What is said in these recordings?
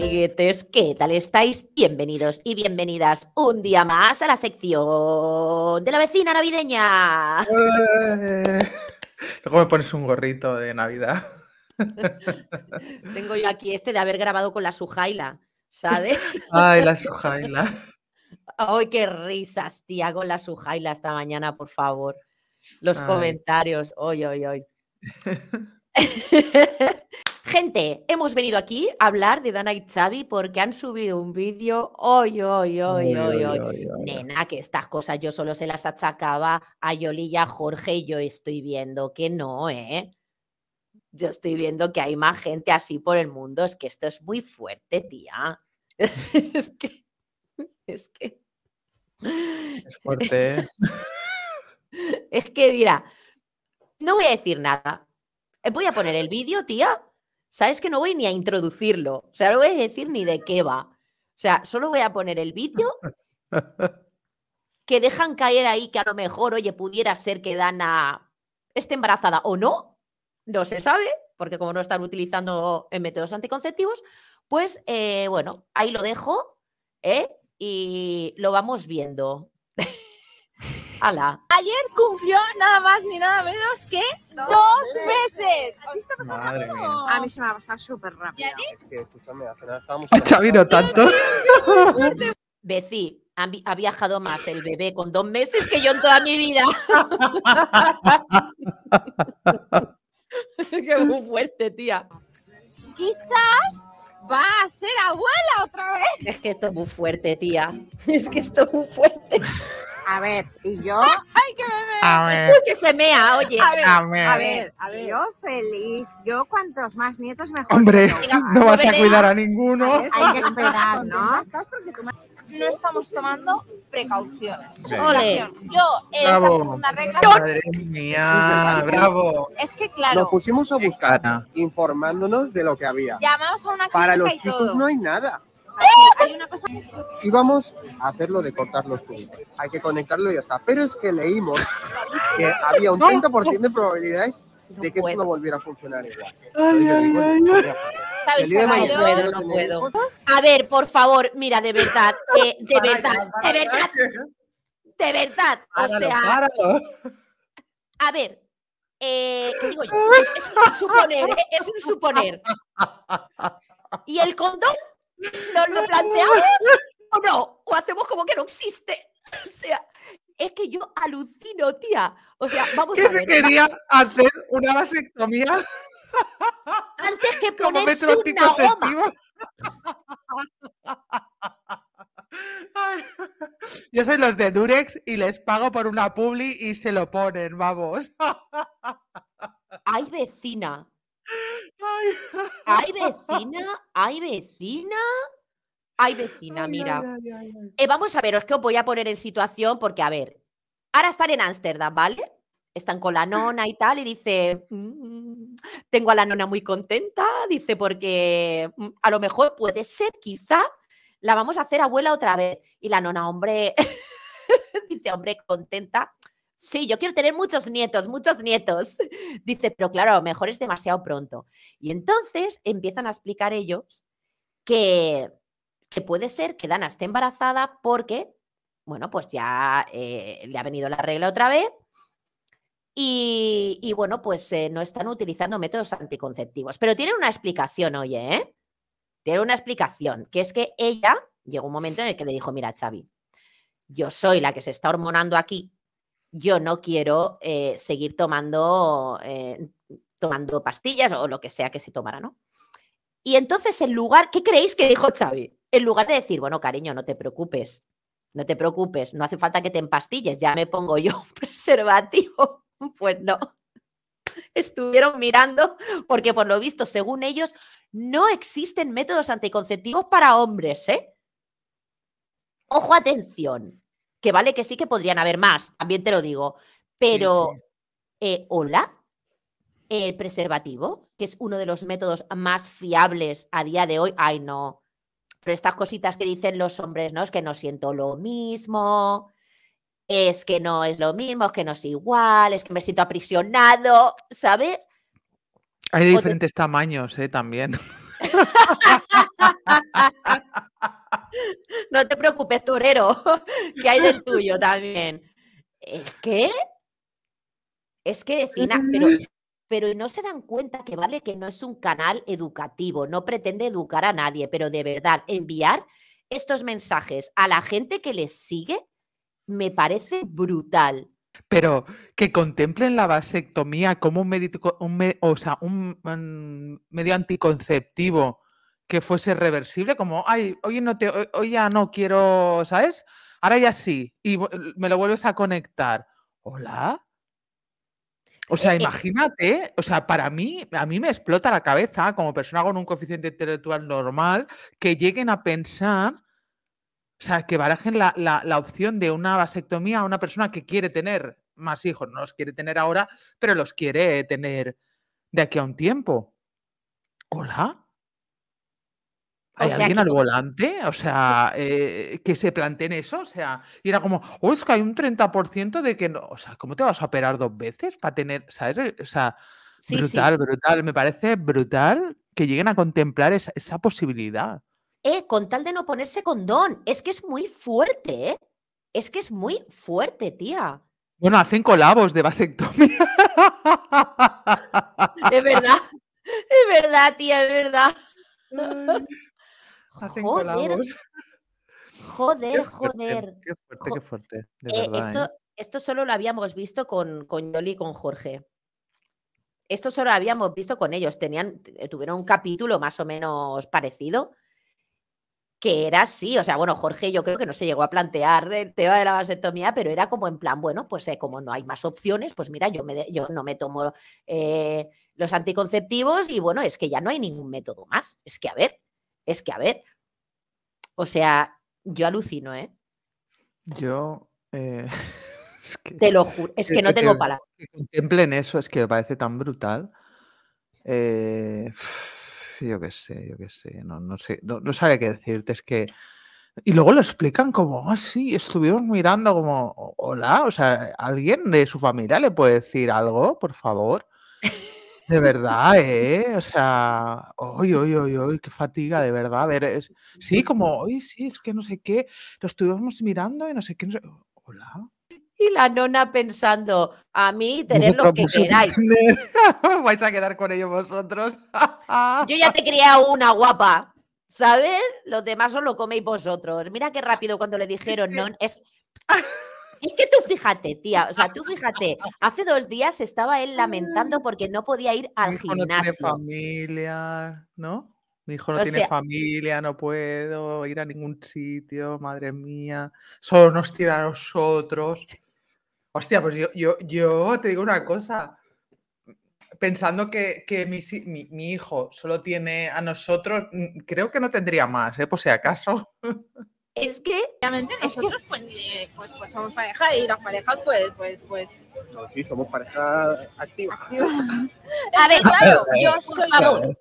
amiguetes, ¿qué tal estáis? Bienvenidos y bienvenidas un día más a la sección de la vecina navideña. Eh. luego me pones un gorrito de Navidad. Tengo yo aquí este de haber grabado con la Sujaila, ¿sabes? Ay, la Sujaila. Ay, qué risas, tía, la Sujaila esta mañana, por favor. Los comentarios, hoy, hoy, hoy. Gente, hemos venido aquí a hablar de Dana y Xavi porque han subido un vídeo. Oy, oy, oy, oy, Nena, que estas cosas yo solo se las achacaba a Yoli y a Jorge y yo estoy viendo que no, ¿eh? Yo estoy viendo que hay más gente así por el mundo. Es que esto es muy fuerte, tía. es que. Es que. Es fuerte, ¿eh? es que, mira, no voy a decir nada eh, voy a poner el vídeo, tía. Sabes que no voy ni a introducirlo. O sea, no voy a decir ni de qué va. O sea, solo voy a poner el vídeo que dejan caer ahí que a lo mejor, oye, pudiera ser que Dana esté embarazada o no. No se sabe, porque como no están utilizando eh, métodos anticonceptivos, pues eh, bueno, ahí lo dejo y lo vamos viendo. Ayer cumplió nada más ni nada menos que dos meses. ¿A rápido? A mí se me va a pasar súper rápido. ¿Y Es que, hace nada estábamos... no tanto. Ve ha, ha viajado más el bebé con dos meses que yo en toda mi vida. Qué muy fuerte, tía. Quizás va a ser abuela otra vez. Es que esto es muy fuerte, tía. Es que esto es muy fuerte. A ver, y yo. Ay, qué bebé! A que se mea, oye. A ver, a ver, a ver. Yo feliz. Yo cuantos más nietos mejor. Hombre, no vas a cuidar a ninguno. Hay que esperar, ¿no? No estamos tomando precauciones. Ole. Yo, eh, esa segunda regla. Madre mía, bravo. Es que claro. Nos pusimos a buscar, informándonos de lo que había. Llamamos a una Para los chicos no hay nada. Y vamos a hacerlo de cortar los puntos Hay que conectarlo y ya está. Pero es que leímos que había un 30% de probabilidades de que eso no volviera a funcionar igual. puedo, A ver, por favor, mira, de verdad, eh, de, verdad de verdad, de verdad, o sea... A ver, eh, es un suponer, eh, es un suponer. ¿Y el condón? no lo planteamos o no, o hacemos como que no existe. O sea, es que yo alucino, tía. O sea, vamos a ver. se quería hacer una vasectomía? Antes que ponerse una goma. yo soy los de Durex y les pago por una publi y se lo ponen, vamos. Hay vecina Ay, vecina, hay vecina. hay vecina, mira. Eh, vamos a ver, es que os voy a poner en situación porque, a ver, ahora están en Ámsterdam, ¿vale? Están con la nona y tal, y dice, mm, tengo a la nona muy contenta, dice, porque mm, a lo mejor puede ser, quizá, la vamos a hacer abuela otra vez. Y la nona, hombre, dice, hombre, contenta. Sí, yo quiero tener muchos nietos, muchos nietos. Dice, pero claro, a lo mejor es demasiado pronto. Y entonces empiezan a explicar ellos que, puede ser que Dana esté embarazada porque, bueno, pues ya eh, le ha venido la regla otra vez y, bueno, pues eh, no están utilizando métodos anticonceptivos. Pero tiene una explicación, oye, ¿eh? Tiene una explicación, que es que ella llegó un momento en el que le dijo, mira, Xavi, yo soy la que se está hormonando aquí yo no quiero eh, seguir tomando, eh, tomando pastillas o lo que sea que se tomara, ¿no? Y entonces, en lugar, ¿qué creéis que dijo Xavi? En lugar de decir, bueno, cariño, no te preocupes, no te preocupes, no hace falta que te empastilles, ya me pongo yo un preservativo. Pues no. Estuvieron mirando porque por lo visto, según ellos, no existen métodos anticonceptivos para hombres, ¿eh? Ojo, atención. Que vale que sí que podrían haber más, también te lo digo. Pero, eh, hola, el preservativo, que es uno de los métodos más fiables a día de hoy. Ay, no. Pero estas cositas que dicen los hombres, ¿no? Es que no siento lo mismo, es que no es lo mismo, es que no es igual, es que me siento aprisionado, ¿sabes? Hay diferentes tamaños, ¿eh? También. No te preocupes, torero, que hay del tuyo también. Es que, es que, pero, no se dan cuenta que vale que no es un canal educativo, no pretende educar a nadie, pero de verdad, enviar estos mensajes a la gente que les sigue me parece brutal. Pero que contemplen la vasectomía como un, un mm, medio anticonceptivo que fuese reversible, como, ay, hoy, no te, hoy, ya no quiero, ¿sabes? Ahora ya sí, y me lo vuelves a conectar. Hola. O sea, eh, eh, imagínate, o sea, para mí, a mí me explota la cabeza como persona con un coeficiente intelectual normal que lleguen a pensar, o sea, que barajen la, la opción de una vasectomía a una persona que quiere tener más hijos, no los quiere tener ahora, pero los quiere tener de aquí a un tiempo. Hola. ¿Hay alguien al volante? O sea, eh, que se planteen eso. O sea, y era como, oh, es que hay un 30% de que no. O sea, ¿cómo te vas a operar dos veces para tener, ¿sabes? Eh, o sea, brutal, brutal. Me parece brutal que lleguen a contemplar esa, posibilidad. Eh, con tal de no ponerse condón. Es que es muy fuerte, ¿eh? Es que es muy fuerte, tía. Bueno, hacen colabos de vasectomía. Es verdad, es verdad, tía, es verdad. joder. Joder, joder. Qué fuerte, qué fuerte. Eh, esto, ¿eh? esto, solo lo habíamos visto con, con Yoli y con Jorge. Esto solo lo habíamos visto con ellos. Tenían, eh, tuvieron un capítulo más o menos parecido que era así, o sea, bueno, Jorge yo creo que no se llegó a plantear el tema de la vasectomía, pero era como en plan, bueno, pues como no hay más opciones, pues mira, yo, me yo no me tomo los anticonceptivos y bueno, es que ya no hay ningún método más. Es que, a ver, es que, a ver, o sea, yo alucino, ¿eh? Yo... Eh, Te lo juro, es que, no tengo palabras. Que contemplen eso, es que me parece tan brutal. Eh, yo qué sé, yo qué sé, no, no sé, no, sabe qué decirte, es que... Y luego lo explican como, ah, sí, estuvieron mirando como, hola, o sea, ¿alguien de su familia le puede decir algo, por favor? De verdad, ¿eh? O sea, hoy, hoy, hoy, hoy, qué fatiga, de verdad. A ver, es, sí, como, hoy sí, es que no sé qué, lo estuvimos mirando y no sé qué. Hola. Y la nona pensando, a mí tener lo que queráis. Vais a quedar con ellos vosotros. Yo ya te quería una guapa. ¿Sabes? Los demás os lo coméis vosotros. Mira qué rápido cuando le dijeron, no, es es que tú fíjate, tía, o sea, tú fíjate, hace dos días estaba él lamentando ah. porque no podía ir al Mi hijo No tiene familia, ¿no? Mi hijo no tiene familia, no puedo ir a ningún sitio, madre mía, solo nos tira a nosotros. Hostia, pues yo, yo, te digo una cosa, pensando que, que mi, hijo solo tiene a nosotros, mm, creo que no tendría más, ¿eh? por si acaso. es que obviamente, nosotros es que... Pues, pues, pues, somos pareja y las parejas pues pues pues no sí somos pareja activa, a ver claro yo soy favor.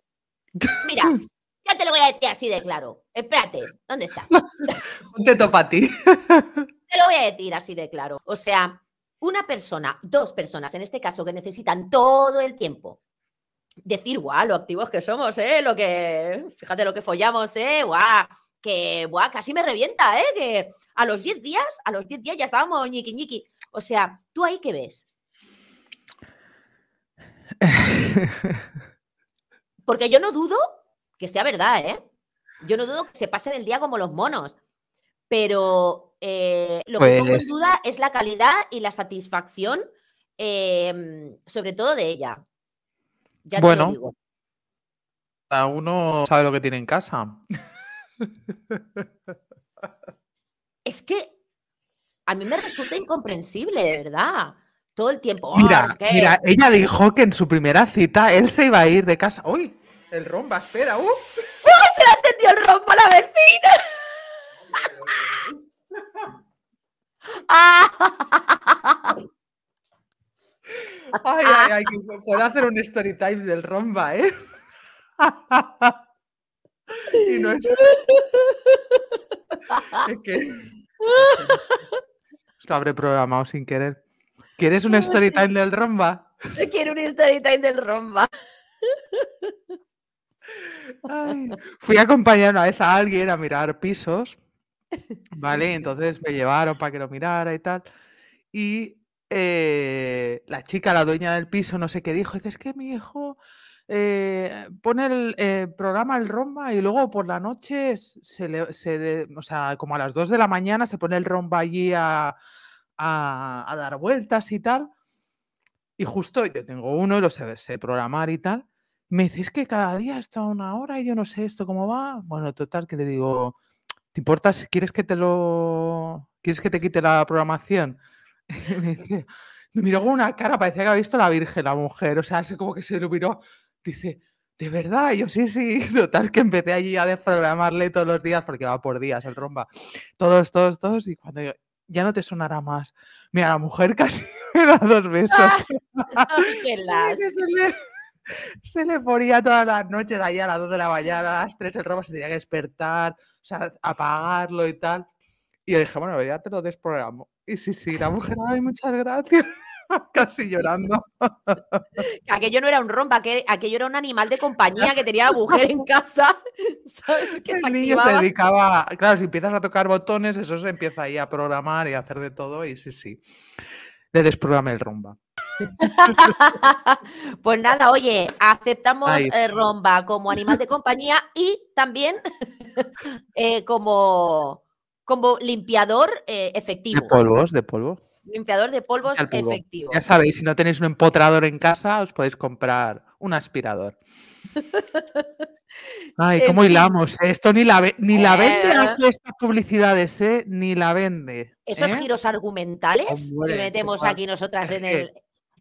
mira ya te lo voy a decir así de claro espérate dónde está Un teto para ti te lo voy a decir así de claro o sea una persona dos personas en este caso que necesitan todo el tiempo decir guau lo activos que somos eh lo que fíjate lo que follamos eh guau que buah, casi me revienta, ¿eh? Que a los 10 días, a los 10 días ya estábamos ñiqui ñiqui. O sea, ¿tú ahí qué ves? Porque yo no dudo que sea verdad, ¿eh? Yo no dudo que se pasen el día como los monos. Pero eh, lo que pongo en pues duda es la calidad y la satisfacción, em, sobre todo de ella. bueno, te cada uno sabe lo que tiene en casa es que a mí me resulta incomprensible, de verdad. Todo el tiempo. Oh, mira, ella dijo que en su primera cita él se iba a ir de casa. ¡Uy! El romba, espera. ¡Uh! ¡Se le ha el rombo a la vecina! ay, ay, ay, que puedo hacer un story time del romba, ¿eh? Y no es. Lo habré programado sin querer. ¿Quieres un story time del romba? Quiero un story time del romba. Fui a una vez a alguien a mirar pisos, ¿vale? Entonces me llevaron para que lo mirara y tal. Y eh, la chica, la dueña del piso, no sé qué dijo, dice, es que mi hijo eh, pone el eh, programa el romba y luego por la noche se, le, o sea, como a las 2 de la mañana se pone el romba allí a, dar vueltas y tal. Y justo yo tengo uno y lo sé, programar y tal. Me dice, que cada día está una hora y yo no sé esto cómo va. Bueno, total, que le digo, ¿te importa si quieres que te lo. ¿Quieres que te quite la programación? me miró con una cara, parecía que había visto la Virgen, la mujer. O sea, así como que se lo miró dice, ¿de verdad? yo sí, sí, total, que empecé allí a desprogramarle todos los días, porque va por días el romba, todos, todos, todos, y cuando yo, ya no te sonará más. Mira, la mujer casi me da dos besos. se le ponía todas las noches allá a las 2 de la mañana, a las 3 el robo se tenía que despertar, o sea, apagarlo y tal. Y yo dije, bueno, ya te lo desprogramo. Y sí, sí, la mujer, ay, muchas gracias. casi llorando. aquello no era un romba aquello era un animal de compañía que tenía la mujer en casa. ¿sabes? niño se dedicaba, claro, si empiezas a tocar botones, eso se empieza ahí a programar y a hacer de todo, y sí, sí. Le desprogramé el romba pues nada, oye, aceptamos eh, romba como animal de compañía y también eh, como, como limpiador eh, efectivo. De polvos, de polvo. Limpiador de polvos efectivo. Ya sabéis, si no tenéis un empotrador en casa, os podéis comprar un aspirador. Ay, cómo hilamos. ¿eh? Esto ni la, ni la vende hace estas publicidades, ¿eh? Ni la vende. Esos ¿eh? giros argumentales que metemos aquí nosotras en el.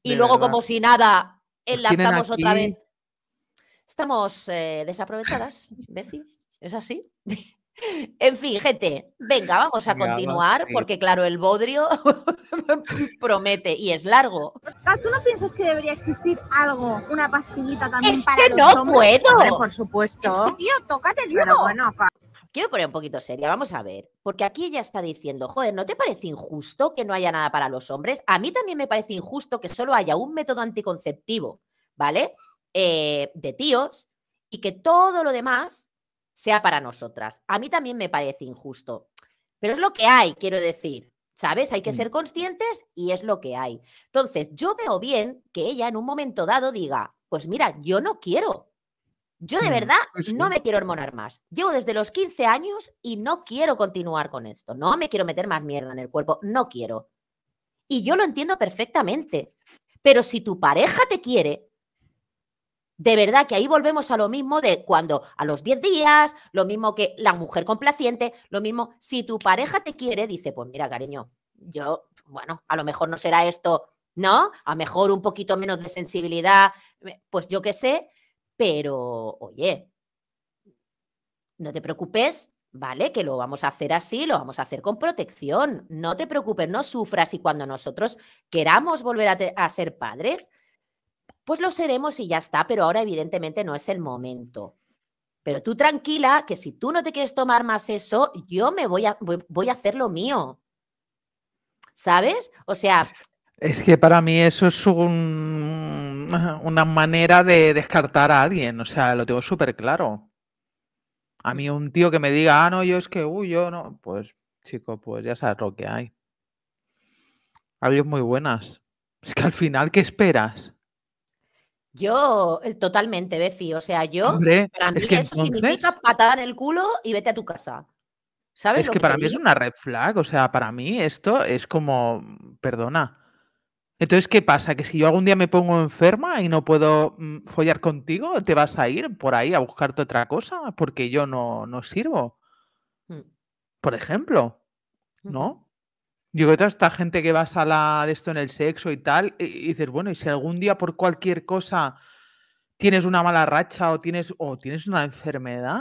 Y luego, como si nada, enlazamos otra vez. Estamos eh, desaprovechadas, Bessie. ¿Es así? En fin, gente, venga, vamos a continuar porque claro, el bodrio promete y es largo. Ah, ¿Tú no piensas que debería existir algo, una pastillita también es que no puedo. por supuesto. Es que, tío, tócate el bueno, Quiero poner un poquito seria, vamos a ver, porque aquí ella está diciendo, joder, ¿no te parece injusto que no haya nada para los hombres? A mí también me parece injusto que solo haya un método anticonceptivo, ¿vale? Eh, de tíos y que todo lo demás sea para nosotras. A mí también me parece injusto, pero es lo que hay, quiero decir. ¿Sabes? Hay que mm. ser conscientes y es lo que hay. Entonces, yo veo bien que ella en un momento dado diga, pues mira, yo no quiero. Yo de mm, verdad pues no me quiero hormonar más. Llevo desde los 15 años y no quiero continuar con esto. No me quiero meter más mierda en el cuerpo. No quiero. Y yo lo entiendo perfectamente. Pero si tu pareja te quiere, de verdad que ahí volvemos a lo mismo de cuando a los 10 días, lo mismo que la mujer complaciente, lo mismo, si tu pareja te quiere, dice, pues mira, cariño, yo, bueno, a lo mejor no será esto, ¿no? A lo mejor un poquito menos de sensibilidad, eh, pues yo qué sé, pero oye, no te preocupes, ¿vale? Que lo vamos a hacer así, lo vamos a hacer con protección, no te preocupes, no sufras y cuando nosotros queramos volver a, ser padres, pues lo seremos y ya está, pero ahora evidentemente no es el momento. Pero tú tranquila, que si tú no te quieres tomar más eso, yo me voy a, voy, a hacer lo mío. ¿Sabes? O sea... Es que para mí eso es un, una manera de descartar a alguien, o sea, lo tengo súper claro. A mí un tío que me diga, ah, no, yo es que, uy, yo no, pues chico, pues ya sabes lo que hay. Adiós muy buenas. Es que al final, ¿qué esperas? Yo, eh, totalmente, Beci. O sea, yo, para mí eso significa patada en el culo y vete a tu casa. ¿Sabes es que, para mí es una red flag. O sea, para mí esto es como, perdona. Entonces, ¿qué pasa? ¿Que si yo algún día me pongo enferma y no puedo mm, follar contigo, te vas a ir por ahí a buscarte otra cosa? Porque yo no, no sirvo. Mm. Por ejemplo, mm. ¿no? Yo creo que toda esta gente que va a la de esto en el sexo y tal, y, dices, bueno, y si algún día por cualquier cosa tienes una mala racha o tienes, o tienes una enfermedad.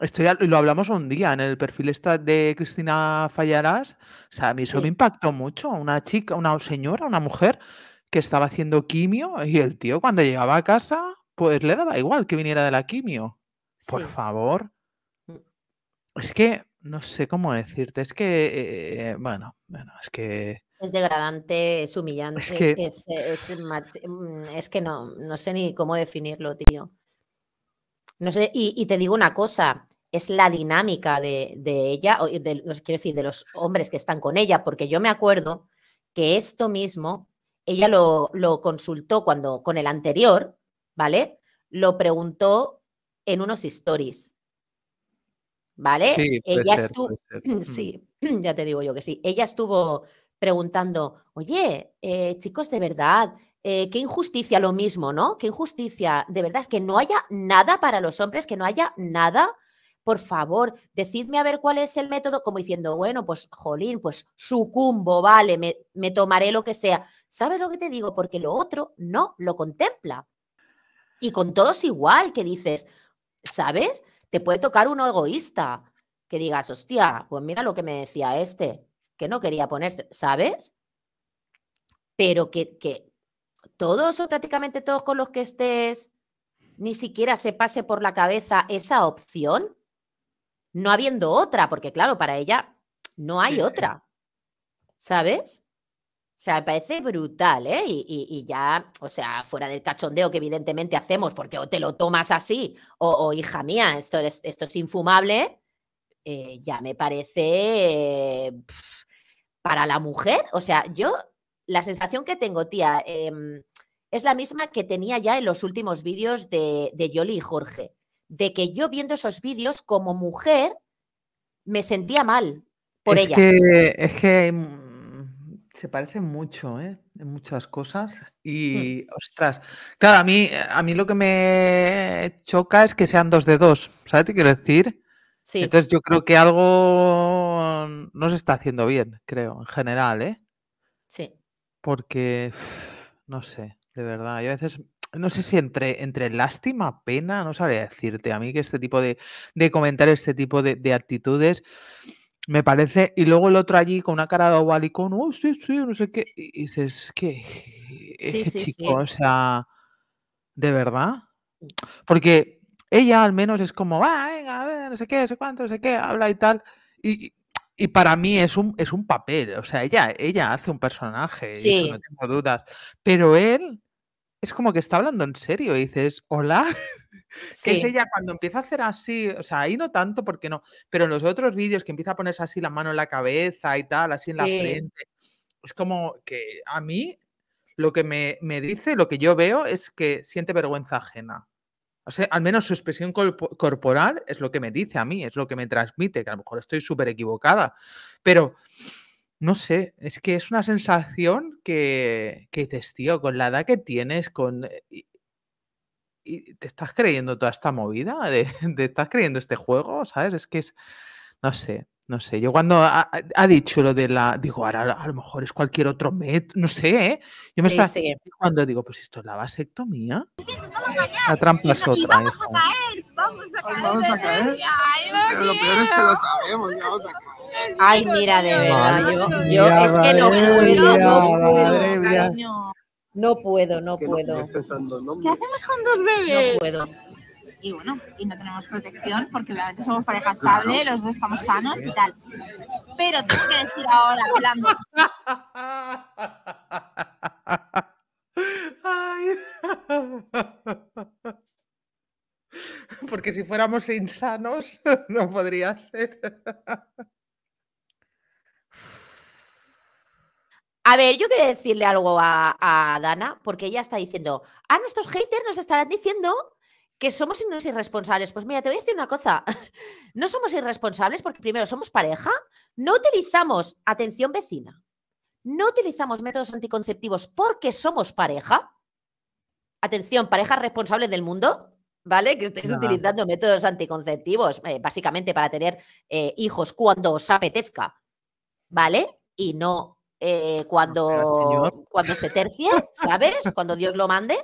Esto ya lo hablamos un día en el perfil de Cristina Fallarás. O sea, a mí eso me impactó mucho. Una chica, una señora, una mujer que estaba haciendo quimio y el tío cuando llegaba a casa, pues le daba igual que viniera de la quimio. Por favor. Mm. Es que no sé cómo decirte, es que, eh, bueno, bueno, es que... Es degradante, es humillante, es que, mm, es, que no, no sé ni cómo definirlo, tío. No sé, y, te digo una cosa, es la dinámica de, ella, o de, quiero decir, de los hombres que están con ella, porque yo me acuerdo que esto mismo, ella lo, lo consultó cuando con el anterior, ¿vale? Lo preguntó en unos stories ¿vale? Sí, Ella estuvo, mm. ya te digo yo que sí. Ella estuvo preguntando, oye, eh, chicos, de verdad, eh, qué injusticia lo mismo, ¿no? Qué injusticia, de verdad, es que no haya nada para los hombres, que no haya nada. Por favor, decidme a ver cuál es el método, como diciendo, bueno, pues jolín, pues sucumbo, vale, me, tomaré lo que sea. ¿Sabes lo que te digo? Porque lo otro no lo contempla. Y con todos igual, que dices, ¿sabes? Te puede tocar uno egoísta, que digas, hostia, pues mira lo que me decía este, que no quería ponerse, ¿sabes? Pero que, todos o prácticamente todos con los que estés ni siquiera se pase por la cabeza esa opción, no habiendo otra, porque claro, para ella no hay otra, ¿sabes? sea, me parece brutal, ¿eh? Y, ya, o sea, fuera del cachondeo que evidentemente hacemos, porque o te lo tomas así, o, hija mía, esto es, esto es infumable, eh, ya me parece eh, para la mujer. O sea, yo la sensación que tengo, tía, em, es la misma que tenía ya en los últimos vídeos de, de Yoli y Jorge, de que yo viendo esos vídeos como mujer me sentía mal por ella. es que se parecen mucho, ¿eh? En muchas cosas. Hmm. Y, ostras, claro, a mí, a mí lo que me choca es que sean dos de dos, ¿sabes? Te quiero decir. Sí. Entonces yo creo que algo no se está haciendo bien, creo, en general, ¿eh? Sí. Porque, no sé, de verdad, yo a veces no sé si entre, entre lástima, pena, no sabría decirte. A mí que este tipo de, de comentarios, este tipo de, de actitudes, me parece, y luego el otro allí con una cara de con oh, sí, sí, no sé qué, y dices, que sí, chico, o sea, ¿de verdad? Mm. Porque ella al menos es como, va, venga, a no sé qué, no sé cuánto, no sé qué, habla y tal, y, para mí es un, es un papel, o sea, ella, ella hace un personaje, no tengo dudas, pero él es como que está hablando en serio y dices, hola, que es ella cuando empieza a hacer así, o sea, ahí no tanto porque no, pero en los otros vídeos que empieza a ponerse así la mano en la cabeza y tal, así en la frente, es como que a mí lo que me, me, dice, lo que yo veo es que siente vergüenza ajena. O sea, al menos su expresión corporal es lo que me dice a mí, es lo que me transmite, que a lo mejor estoy súper equivocada, pero no sé, es que es una sensación que, que dices, tío, con la edad que tienes, con... Eh, y, te estás creyendo toda esta movida, de, te estás creyendo este juego, ¿sabes? Es que es, no sé, no sé. Yo cuando ha, dicho lo de la, digo, ahora a lo mejor es cualquier otro met, no sé, ¿eh? Yo me estoy cuando digo, pues esto es la vasectomía. La trampa es vamos, a caer, vamos a caer, lo peor es que lo sabemos, vamos a caer. Ay, mira, de verdad, yo, yo es que no puedo, no puedo, No puedo, no puedo. ¿Qué hacemos con dos bebés? No puedo. Y bueno, y no tenemos protección porque obviamente somos pareja estable, los dos estamos sanos y tal. Pero tengo que decir ahora, hablando. Ay. Porque si fuéramos insanos, no podría ser. A ver, yo quería decirle algo a, Dana, porque ella está diciendo, a ah, nuestros haters nos estarán diciendo que somos irresponsables. Pues mira, te voy a decir una cosa, no somos irresponsables porque primero somos pareja, no utilizamos atención vecina, no utilizamos métodos anticonceptivos porque somos pareja. Atención, parejas responsables del mundo, ¿vale? Que estéis utilizando métodos anticonceptivos, eh, básicamente para tener eh, hijos cuando os apetezca, ¿vale? Y no eh, cuando, cuando se tercie, ¿sabes? Cuando Dios lo mande.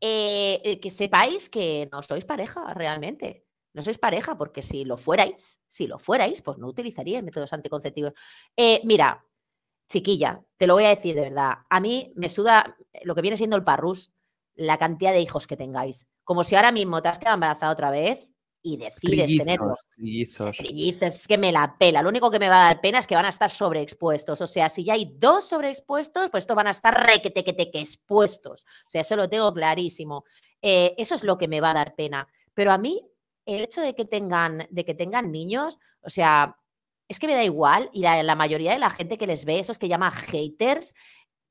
Eh, eh, que sepáis que no sois pareja realmente. No sois pareja porque si lo fuerais, si lo fuerais, pues no utilizaría métodos anticonceptivos. mira, chiquilla, te lo voy a decir de verdad. A mí me suda lo que viene siendo el parrus, la cantidad de hijos que tengáis. Como si ahora mismo te has quedado embarazada otra vez y decides tenerlos. es que me la pela. Lo único que me va a dar pena es que van a estar sobreexpuestos. O sea, si ya hay dos sobreexpuestos, pues estos van a estar que expuestos. O sea, eso lo tengo clarísimo. Eh, eso es lo que me va a dar pena. Pero a mí, el hecho de que tengan, de que tengan niños, o sea, es que me da igual. Y la, mayoría de la gente que les ve, esos que llama haters,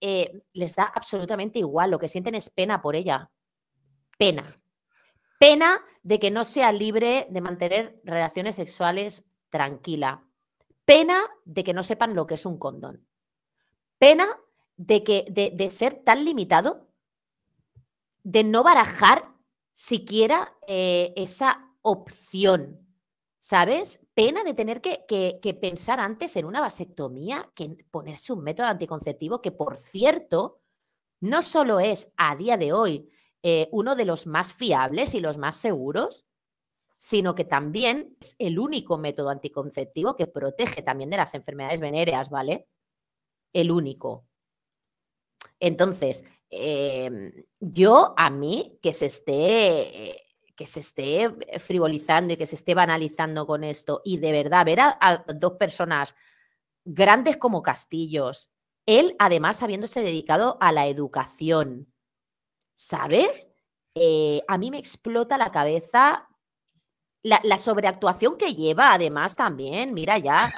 eh, les da absolutamente igual. Lo que sienten es pena por ella. Pena. Pena de que no sea libre de mantener relaciones sexuales tranquila. Pena de que no sepan lo que es un condón. Pena de, que, de, ser tan limitado, de no barajar siquiera eh, esa opción. ¿Sabes? Pena de tener que, que, que, pensar antes en una vasectomía que ponerse un método anticonceptivo que, por cierto, no solo es a día de hoy eh, uno de los más fiables y los más seguros, sino que también es el único método anticonceptivo que protege también de las enfermedades venéreas, ¿vale? El único. Entonces, em, yo a mí que se esté que se esté frivolizando y que se esté banalizando con esto y de verdad ver a dos personas grandes como castillos, él además habiéndose dedicado a la educación, ¿sabes? Eh, a mí me explota la cabeza la, sobreactuación que lleva, además, también. Mira ya.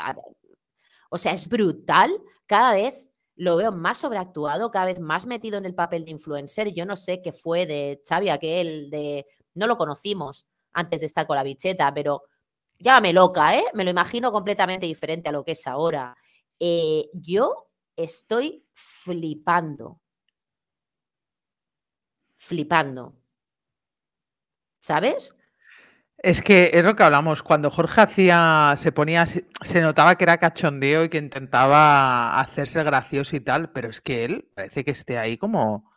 O sea, es brutal. Cada vez lo veo más sobreactuado, cada vez más metido en el papel de influencer. Yo no sé qué fue de Xavi aquel, de. No lo conocimos antes de estar con la bicheta, pero llámame loca, ¿eh? Me lo imagino completamente diferente a lo que es ahora. Eh, yo estoy flipando flipando. ¿Sabes? Es que es lo que hablamos, cuando Jorge hacía, se ponía, se notaba que era cachondeo y que intentaba hacerse gracioso y tal, pero es que él parece que esté ahí como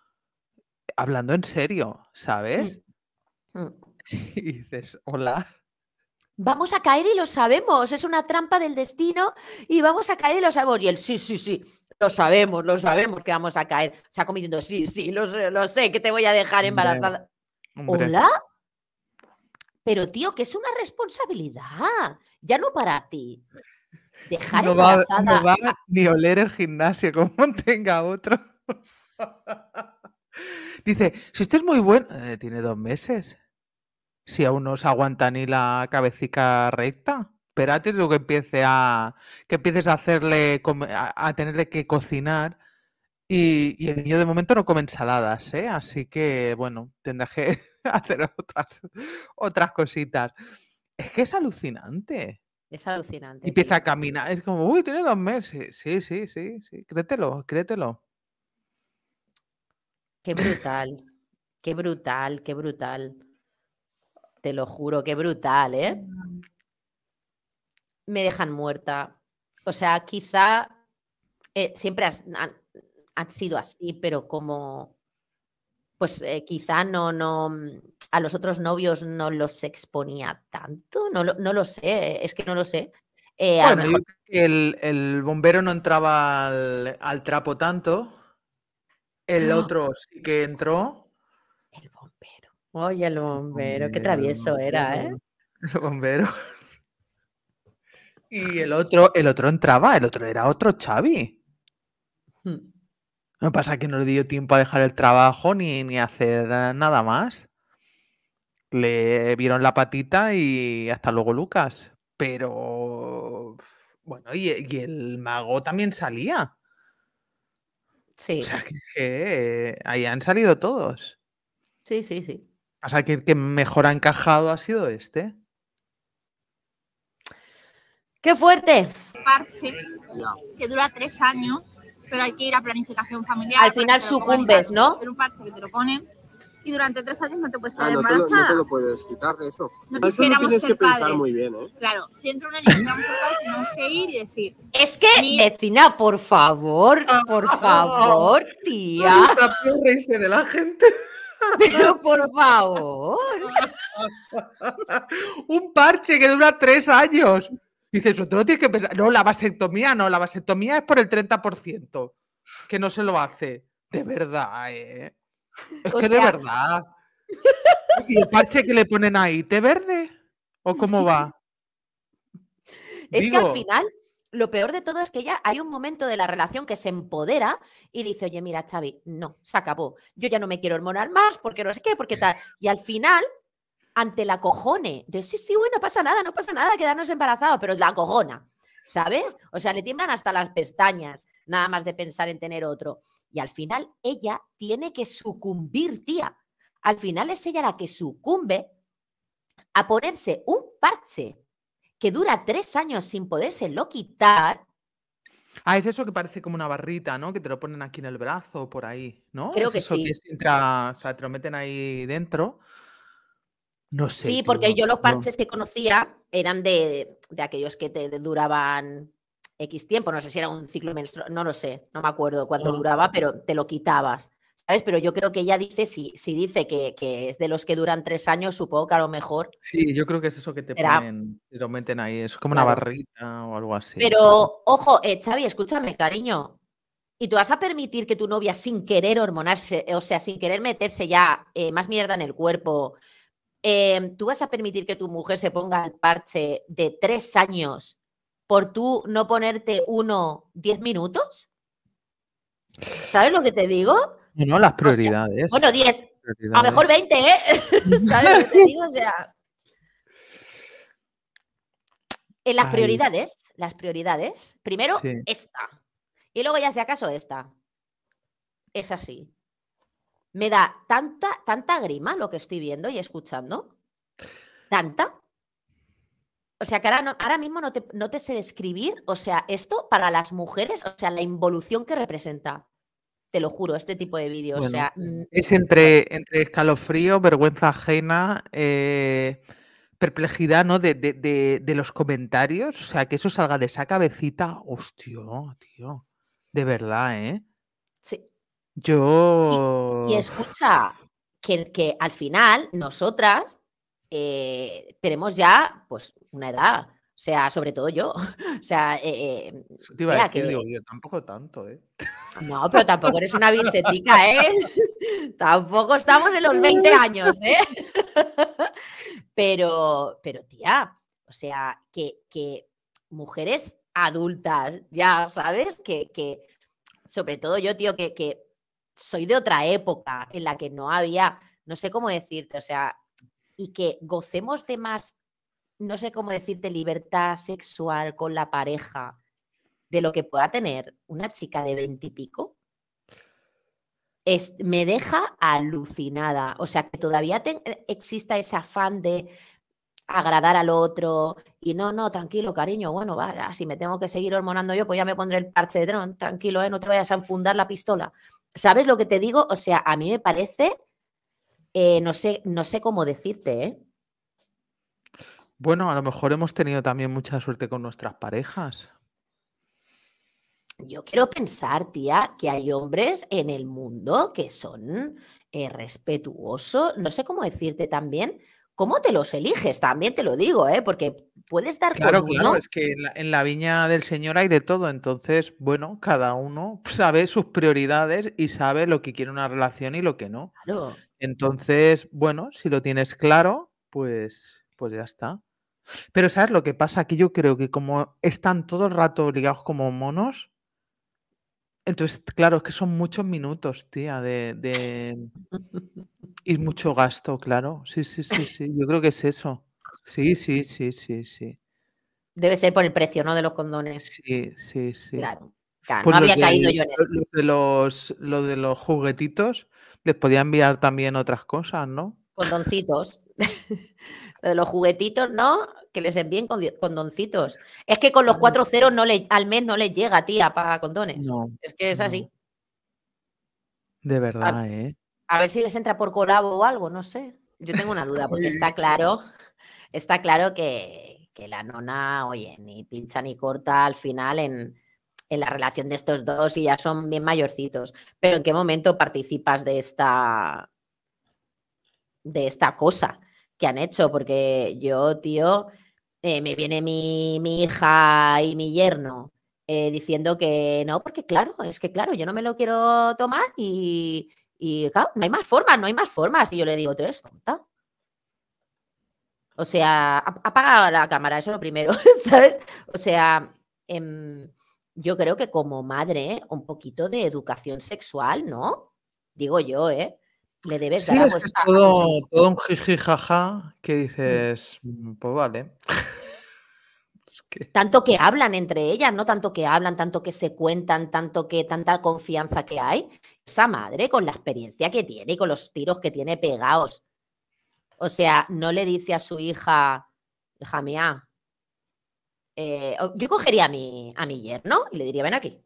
hablando en serio, ¿sabes? Mm. Mm. Y dices, hola. Vamos a caer y lo sabemos, es una trampa del destino y vamos a caer y lo sabemos. Y él, sí, sí, sí, lo sabemos, lo sabemos que vamos a caer. O sea, como diciendo, sí, sí, lo, sé, que te voy a dejar embarazada. ¿Hola? Pero tío, que es una responsabilidad, ya no para ti. Dejar embarazada. No va ni oler el gimnasio como tenga otro. Dice, si usted es muy bueno, eh, tiene dos meses. Si aún no se aguanta ni la cabecita recta. Esperate tú que empiece a que empieces a hacerle a, tenerle que cocinar y, y, el niño de momento no come ensaladas, ¿eh? Así que bueno, tendrás que hacer otras otras cositas. Es que es alucinante. Es alucinante. Y empieza a caminar. Es como, uy, tiene dos meses. Sí, sí, sí, sí. Créetelo, créetelo. Qué brutal. qué brutal, qué brutal. Te lo juro, qué brutal, ¿eh? Mm me dejan muerta. O sea, quizá eh, siempre han, sido así, pero como, pues eh, quizá no, no, mm, a los otros novios no los exponía tanto, no, lo sé, es que no lo sé. Eh, el, bombero no entraba al, trapo tanto, el otro sí que entró. El bombero. Oye, el bombero, qué travieso era, ¿eh? El bombero. Y el otro, el otro entraba, el otro era otro Xavi. No hmm. pasa que no le dio tiempo a dejar el trabajo ni, hacer eh, nada más. Le vieron la patita y hasta luego Lucas. Pero bueno, y, el mago también salía. Sí. O sea que, ahí han salido todos. Sí, sí, sí. O sea que el que mejor ha encajado ha sido este. ¡Qué fuerte! Parche, que dura tres años, pero hay que ir a planificación familiar. Al pues, final sucumbes, ¿no? un parche que te lo ponen y durante tres años no te puedes ah, quedar ah, no embarazada. no te lo puedes quitar, eso. No eso lo tienes que pensar muy bien, ¿eh? Claro, si entra una niña, tenemos que ir y decir... Es que, vecina, por favor, por favor, tía. reírse de la gente. Pero por favor. Un parche que dura tres años. Dices, tú no que pensar, no, la vasectomía no, la vasectomía es por el 30%, que no se lo hace. De verdad, ¿eh? Es que de verdad. ¿Y el parche que le ponen ahí, té verde? ¿O cómo va? Es que al final, lo peor de todo es que ya hay un momento de la relación que se empodera y dice, oye, mira, Xavi, no, se acabó. Yo ya no me quiero hormonar más porque no sé qué, porque tal. Y al final ante la cojone. yo sí, sí, bueno, pasa nada, no pasa nada quedarnos embarazados, pero la cojona, ¿sabes? O sea, le tiemblan hasta las pestañas, nada más de pensar en tener otro. Y al final ella tiene que sucumbir, tía. Al final es ella la que sucumbe a ponerse un parche que dura tres años sin podérselo quitar. Ah, es eso que parece como una barrita, ¿no? Que te lo ponen aquí en el brazo o por ahí, ¿no? Creo que eso sí. Que o sea, te lo meten ahí dentro no sé. Sí, porque yo los parches que conocía eran de, de aquellos que te duraban X tiempo. No sé si era un ciclo menstrual, no lo sé, no me acuerdo cuánto ah. duraba, pero te lo quitabas. ¿Sabes? Pero yo creo que ella dice, si, dice que, es de los que duran tres años, supongo que a lo mejor. Sí, yo creo que es eso que te ponen, te lo meten ahí, es como una barrita o algo así. Pero, ojo, eh, Xavi, escúchame, cariño. ¿Y tú vas a permitir que tu novia sin querer hormonarse, o sea, sin querer meterse ya eh, más mierda en el cuerpo, Em, ¿tú vas a permitir que tu mujer se ponga el parche de tres años por tú no ponerte uno diez minutos? ¿Sabes lo que te digo? No, las prioridades. bueno, diez. A lo mejor veinte, ¿eh? ¿Sabes lo que te digo? O sea. En las prioridades, las prioridades, primero esta. Y luego ya si acaso esta. Es así me da tanta, tanta grima lo que estoy viendo y escuchando. Tanta. O sea, que ahora, ahora mismo no te, no te sé describir, o sea, esto para las mujeres, o sea, la involución que representa. Te lo juro, este tipo de vídeos. o sea, eh, mm, es entre, entre escalofrío, vergüenza ajena, eh, perplejidad, ¿no? De, de, los comentarios. O sea, que eso salga de esa cabecita. Hostia, tío. De verdad, ¿eh? Sí. Yo. Y, escucha, que, que, al final nosotras eh, tenemos ya pues una edad. O sea, sobre todo yo. O sea, eh, eh, que... digo, yo tampoco tanto, ¿eh? No, pero tampoco eres una bichetica, ¿eh? tampoco estamos en los 20 años, ¿eh? pero, pero tía, o sea, que, mujeres adultas, ya sabes, que, que sobre todo yo, tío, que, que soy de otra época en la que no había, no sé cómo decirte, o sea, y que gocemos de más, no sé cómo decirte, libertad sexual con la pareja de lo que pueda tener una chica de veintipico, me deja alucinada. O sea, que todavía eh, exista ese afán de agradar al otro y no, no, tranquilo, cariño, bueno, vaya, si me tengo que seguir hormonando yo, pues ya me pondré el parche de dron, tranquilo, eh, no te vayas a enfundar la pistola. ¿Sabes lo que te digo? O sea, a mí me parece, eh, no, sé, no sé cómo decirte, ¿eh? Bueno, a lo mejor hemos tenido también mucha suerte con nuestras parejas. Yo quiero pensar, tía, que hay hombres en el mundo que son eh, respetuosos, no sé cómo decirte también, ¿Cómo te los eliges? También te lo digo, ¿eh? porque puedes dar Claro, con claro, es que en la, viña del Señor hay de todo, entonces, bueno, cada uno sabe sus prioridades y sabe lo que quiere una relación y lo que no. Entonces, bueno, si lo tienes claro, pues, pues ya está. Pero ¿sabes lo que pasa? Que yo creo que como están todo el rato ligados como monos, entonces, claro, es que son muchos minutos, tía, de, y mucho gasto, claro. Sí, sí, sí, sí. Yo creo que es eso. Sí, sí, sí, sí, sí. Debe ser por el precio, ¿no? De los condones. Sí, sí, sí. Claro. no pues había caído yo en eso. los, lo de los juguetitos, les podía enviar también otras cosas, ¿no? Condoncitos. de los juguetitos, ¿no? Que les envíen condoncitos. Es que con los cuatro ceros no le, al mes no les llega, tía, para condones. es que es así. De verdad, a, ¿eh? A ver si les entra por colabo o algo, no sé. Yo tengo una duda, porque está claro, está claro que, la nona, oye, ni pincha ni corta al final en, en la relación de estos dos y ya son bien mayorcitos. Pero ¿en qué momento participas de esta de esta cosa? que han hecho, porque yo, tío, eh, me viene mi, hija y mi yerno eh, diciendo que no, porque claro, es que claro, yo no me lo quiero tomar y, claro, no hay más formas, no hay más formas. Y yo le digo, tú eres tonta. O sea, apaga la cámara, eso lo primero, ¿sabes? O sea, em, yo creo que como madre, un poquito de educación sexual, ¿no? Digo yo, ¿eh? Le debes sí, dar todo, un jiji que mm. dices, mm, pues vale. Tanto que hablan entre ellas, ¿no? Tanto que hablan, tanto que se cuentan, tanto que tanta confianza que hay. Esa madre, con la experiencia que tiene y con los tiros que tiene pegados. O sea, no le dice a su hija, hija mía, eh, yo cogería a mi yerno y le diría, ven aquí,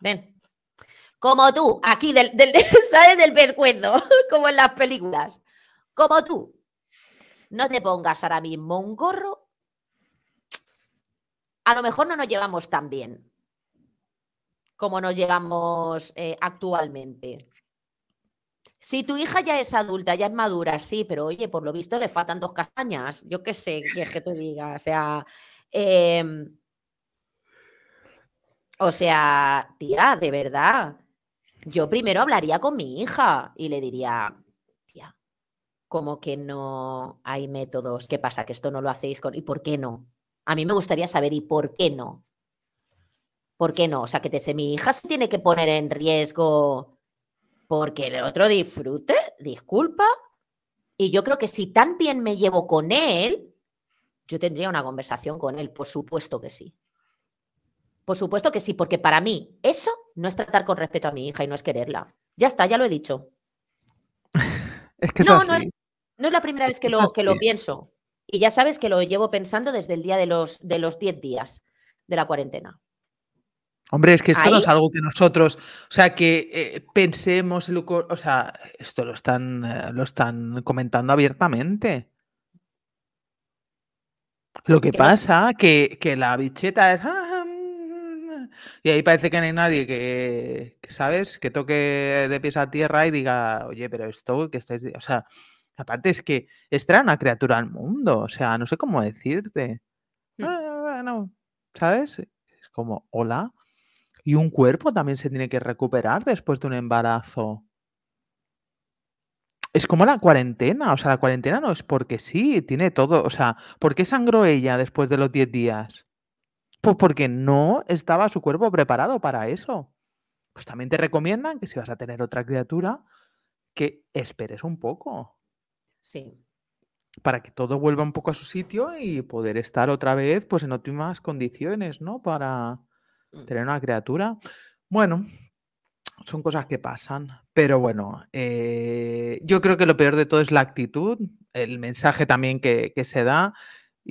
ven, como tú, aquí, del, del, Del pescuezo, como en las películas. Como tú. No te pongas ahora mismo un gorro. A lo mejor no nos llevamos tan bien como nos llevamos eh, actualmente. Si tu hija ya es adulta, ya es madura, sí, pero oye, por lo visto le faltan dos castañas. Yo qué sé, qué es que te diga. O sea, em, o sea, tía, de verdad yo primero hablaría con mi hija y le diría, como que no hay métodos, ¿qué pasa? Que esto no lo hacéis con... ¿Y por qué no? A mí me gustaría saber, ¿y por qué no? ¿Por qué no? O sea, que te mi hija se tiene que poner en riesgo porque el otro disfrute, disculpa. Y yo creo que si tan bien me llevo con él, yo tendría una conversación con él, por supuesto que sí. Por supuesto que sí, porque para mí eso no es tratar con respeto a mi hija y no es quererla. Ya está, ya lo he dicho. no, No, es, la primera vez que, lo, que lo, pienso. Y ya sabes que lo llevo pensando desde el día de los 10 de los días de la cuarentena. Hombre, es que esto no es algo que nosotros, o sea, que eh, pensemos, o sea, esto lo están, eh, lo están comentando abiertamente. Lo que pasa, es? que, la bicheta es, ah, ah, y ahí parece que no hay nadie que, ¿sabes? Que toque de pies a tierra y diga, oye, pero esto que estáis... O sea, aparte es que extrae una criatura al mundo. O sea, no sé cómo decirte. Hmm. Ah, ¿sabes? Es como, hola. Y un cuerpo también se tiene que recuperar después de un embarazo. Es como la cuarentena, o sea, la cuarentena no es porque sí, tiene todo, o sea, ¿por qué sangró ella después de los 10 días? Pues porque no estaba su cuerpo preparado para eso. Pues también te recomiendan que si vas a tener otra criatura, que esperes un poco. Sí. Para que todo vuelva un poco a su sitio y poder estar otra vez pues en óptimas condiciones, ¿no? Para mm. tener una criatura. Bueno, son cosas que pasan. Pero bueno, eh, yo creo que lo peor de todo es la actitud, el mensaje también que se da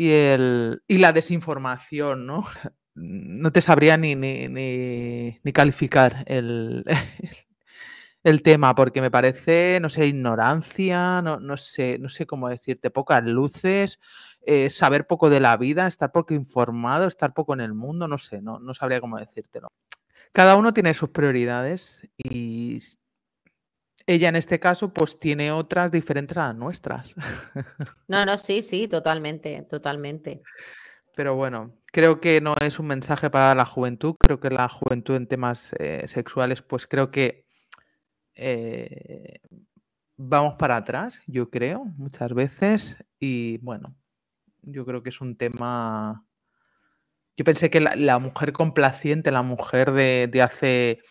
y, el, la desinformación, ¿no? No te sabría ni, ni, ni, calificar el, el tema, porque me parece, no sé, ignorancia, no, sé, no sé cómo decirte, pocas luces, eh, saber poco de la vida, estar poco informado, estar poco en el mundo, no sé, no, no sabría cómo decírtelo. Cada uno tiene sus prioridades y ella en este caso pues tiene otras diferentes a las nuestras. No, no, sí, sí, totalmente, totalmente. Pero bueno, creo que no es un mensaje para la juventud, creo que la juventud en temas eh, sexuales pues creo que eh, vamos para atrás, yo creo, muchas veces y bueno, yo creo que es un tema... Yo pensé que la, la mujer complaciente, la mujer de, de hace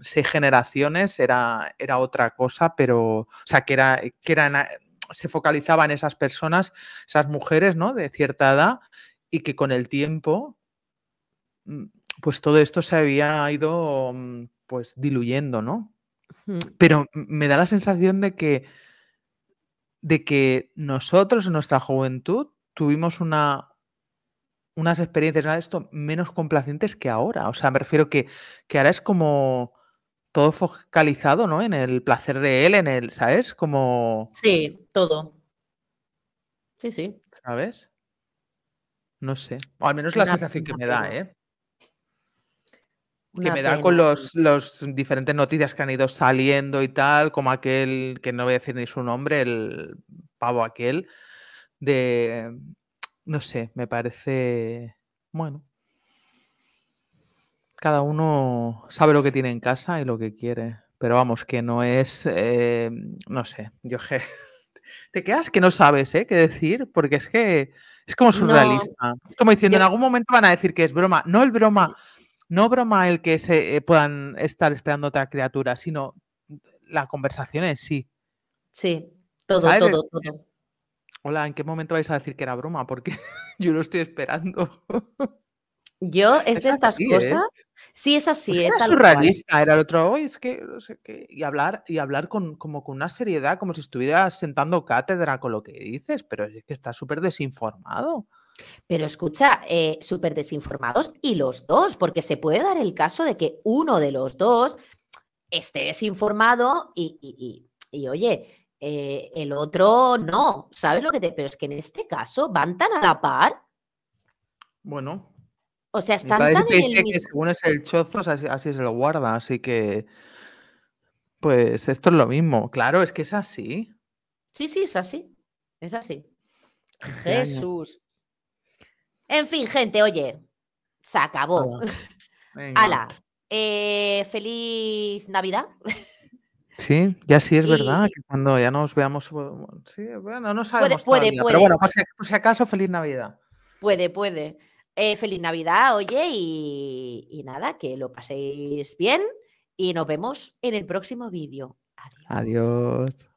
seis generaciones era, era otra cosa, pero, o sea, que, era, que eran, se focalizaban esas personas, esas mujeres, ¿no? De cierta edad y que con el tiempo, mm, pues todo esto se había ido, mm, pues, diluyendo, ¿no? Pero me da la sensación de que, de que nosotros en nuestra juventud tuvimos una, unas experiencias nada de esto menos complacientes que ahora. O sea, me refiero que, que ahora es como todo focalizado, ¿no? En el placer de él, en el, ¿sabes? Como... Sí, todo. Sí, sí. ¿Sabes? No sé. O al menos la sensación que me da, ¿eh? que me da con los, los, diferentes noticias que han ido saliendo y tal, como aquel, que no voy a decir ni su nombre, el pavo aquel, de no sé, me parece, bueno, cada uno sabe lo que tiene en casa y lo que quiere, pero vamos, que no es, eh, no sé, yo te quedas que no sabes eh, qué decir, porque es que es como surrealista, es como diciendo, en algún momento van a decir que es broma, no el broma. No broma el que se eh, puedan estar esperando otra criatura, sino la conversación en sí. Sí, todo, todo, todo. Hola, ¿en qué momento vais a decir que era broma? Porque yo lo estoy esperando. Yo, es, de estas ¿eh? cosas. Sí, es así. es era surrealista, era el otro hoy, es que Y hablar, y hablar con, como con una seriedad, como si estuvieras sentando cátedra con lo que dices, pero es que está súper desinformado. Pero escucha, eh, súper desinformados y los dos, porque se puede dar el caso de que uno de los dos esté desinformado y, y oye, eh, el otro no. ¿Sabes lo que te.? Pero es que en este caso van tan a la par. Bueno. O sea, están tan en el según es el chozo, así, se lo guarda, así que. Pues esto es lo mismo. Claro, es que es así. Sí, sí, es así. Es así. Jesús. En fin, gente, oye, se acabó. Ala, eh, feliz Navidad. Sí, ya sí es verdad que cuando ya nos veamos, sí, bueno, no sabemos puede, puede, pero bueno, por si, acaso, feliz Navidad. Puede, puede. Eh, feliz Navidad, oye, y, y nada, que lo paséis bien y nos vemos en el próximo vídeo. Adiós. Adiós.